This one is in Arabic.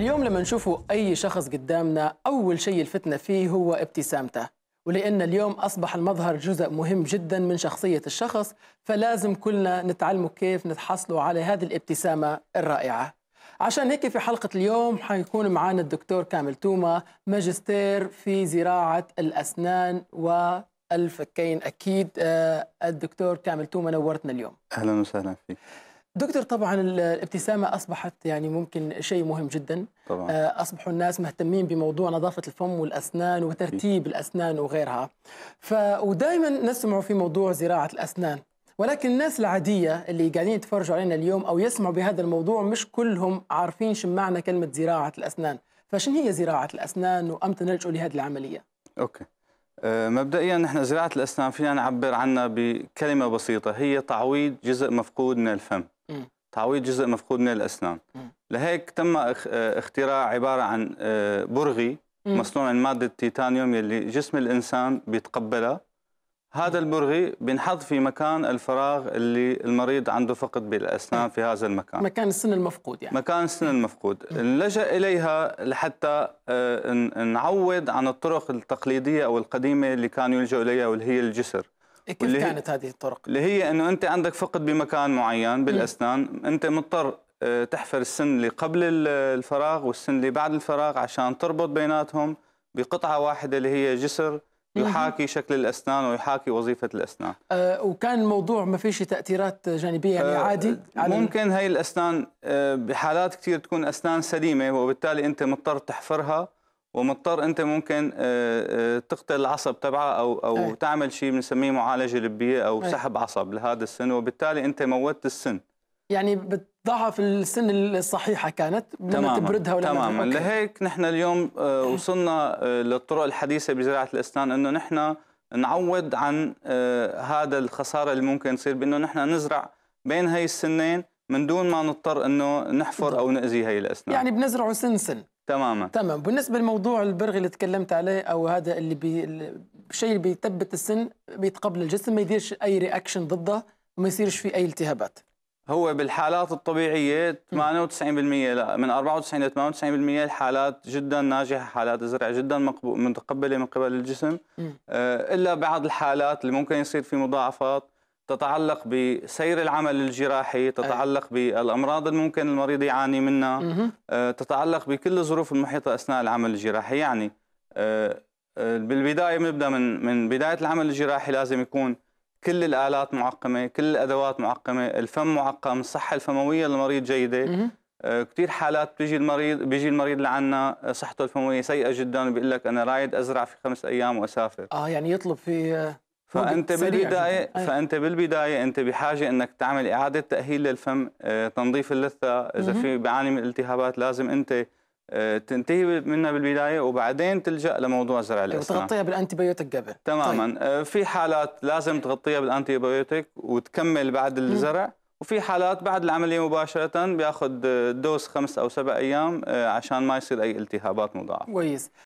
اليوم لما نشوفوا أي شخص قدامنا أول شيء يلفتنا فيه هو ابتسامته ولأن اليوم أصبح المظهر جزء مهم جدا من شخصية الشخص فلازم كلنا نتعلموا كيف نتحصلوا على هذه الابتسامة الرائعة عشان هيك في حلقة اليوم حيكون معنا الدكتور كامل توما ماجستير في زراعة الأسنان والفكين أكيد آه، الدكتور كامل توما نورتنا اليوم أهلا وسهلا فيك دكتور طبعا الابتسامة أصبحت يعني ممكن شيء مهم جدا طبعا. آه، أصبحوا الناس مهتمين بموضوع نظافة الفم والأسنان وترتيب الأسنان وغيرها ف... ودائما نسمع في موضوع زراعة الأسنان ولكن الناس العادية اللي قاعدين يتفرجوا علينا اليوم أو يسمعوا بهذا الموضوع مش كلهم عارفين شو معنى كلمة زراعة الأسنان فشن هي زراعة الأسنان وأمتى نلجأ لهذه العملية؟ أوكي آه، مبدئيا نحن زراعة الأسنان فينا نعبر عنها بكلمة بسيطة هي تعويض جزء مفقود من الفم تعويض جزء مفقود من الأسنان لهيك تم اختراع عبارة عن آه، برغي مصنوع من مادة تيتانيوم يلي جسم الإنسان بيتقبلها هذا البرغي بنحط في مكان الفراغ اللي المريض عنده فقد بالاسنان في هذا المكان مكان السن المفقود يعني مكان السن المفقود نلجا اليها لحتى آه، نعوض عن الطرق التقليديه او القديمه اللي كانوا يلجوا اليها واللي هي الجسر إيه، كيف كانت هذه الطرق؟ اللي هي انه انت عندك فقد بمكان معين بالاسنان، مم. انت مضطر آه، تحفر السن اللي قبل الفراغ والسن اللي بعد الفراغ عشان تربط بيناتهم بقطعه واحده اللي هي جسر يحاكي شكل الاسنان ويحاكي وظيفه الاسنان أه وكان الموضوع ما فيش تاثيرات جانبيه يعني آه، عادي ممكن هي الاسنان آه، بحالات كثير تكون اسنان سليمه وبالتالي انت مضطر تحفرها ومضطر انت ممكن آه، آه، تقتل العصب تبعه او او أي. تعمل شيء بنسميه معالجه لبيه او أي. سحب عصب لهذا السن وبالتالي انت موتت السن يعني بتضعف السن الصحيحه كانت لما تبردها ولا تماما لهيك نحن اليوم آه، إيه. وصلنا للطرق الحديثه بزراعه الاسنان انه نحن نعوض عن هذا الخساره اللي ممكن تصير بانه نحن نزرع بين هي السنين من دون ما نضطر انه نحفر او ناذي هي الاسنان يعني بنزرعه سن سن تماما تمام بالنسبه لموضوع البرغ اللي تكلمت عليه او هذا اللي بي... الشيء اللي بيثبت السن بيتقبل الجسم ما يديرش اي رياكشن ضده وما يصيرش في اي التهابات هو بالحالات الطبيعيه 98% لا من 94 ل 98% الحالات جدا ناجحه حالات الزرع جدا متقبله من قبل الجسم آه، الا بعض الحالات اللي ممكن يصير في مضاعفات تتعلق بسير العمل الجراحي تتعلق بالأمراض الممكن المريض يعاني منها آه، تتعلق بكل الظروف المحيطة أثناء العمل الجراحي يعني آه، آه، بالبداية بنبدأ من, من بداية العمل الجراحي لازم يكون كل الآلات معقمة كل الأدوات معقمة الفم معقم الصحة الفموية للمريض جيدة كثير حالات بيجي المريض بيجي المريض لعنا صحته الفمويه سيئه جدا بيقول لك انا رايد ازرع في خمس ايام واسافر اه يعني يطلب في فانت بالبدايه فانت بالبدايه انت بحاجه انك تعمل اعاده تاهيل للفم آه، تنظيف اللثه اذا في بيعاني من التهابات لازم انت آه، تنتهي منها بالبدايه وبعدين تلجا لموضوع زرع أيوة، الاسنان وتغطيها بالانتيبيوتيك قبل تماما طيب. آه، في حالات لازم تغطيها بالانتيبيوتيك وتكمل بعد الزرع وفي حالات بعد العمليه مباشره بياخذ دوز خمس او سبع ايام عشان ما يصير اي التهابات مضاعفه. كويس،